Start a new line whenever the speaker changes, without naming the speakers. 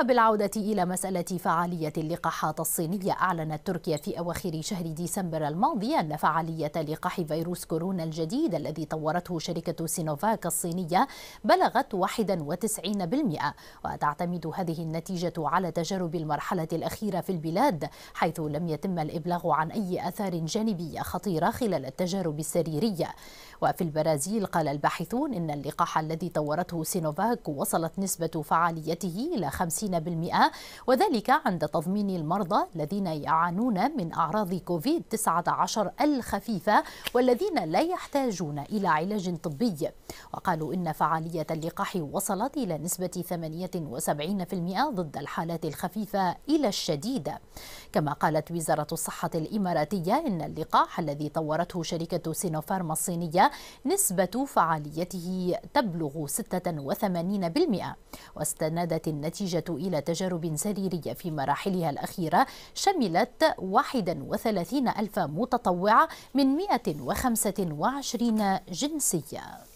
وبالعودة إلى مسألة فعالية اللقاحات الصينية أعلنت تركيا في أواخر شهر ديسمبر الماضي أن فعالية لقاح فيروس كورونا الجديد الذي طورته شركة سينوفاك الصينية بلغت 91% وتعتمد هذه النتيجة على تجارب المرحلة الأخيرة في البلاد حيث لم يتم الإبلاغ عن أي آثار جانبية خطيرة خلال التجارب السريرية وفي البرازيل قال الباحثون إن اللقاح الذي طورته سينوفاك وصلت نسبة فعاليته إلى 50 50% وذلك عند تضمين المرضى الذين يعانون من أعراض كوفيد 19 الخفيفة والذين لا يحتاجون إلى علاج طبي وقالوا إن فعالية اللقاح وصلت إلى نسبة 78% ضد الحالات الخفيفة إلى الشديدة كما قالت وزارة الصحة الإماراتية إن اللقاح الذي طورته شركة سينوفارما الصينية نسبة فعاليته تبلغ 86% واستندت النتيجة إلى تجارب سريرية في مراحلها الأخيرة شملت 31 ألف متطوع من 125 جنسية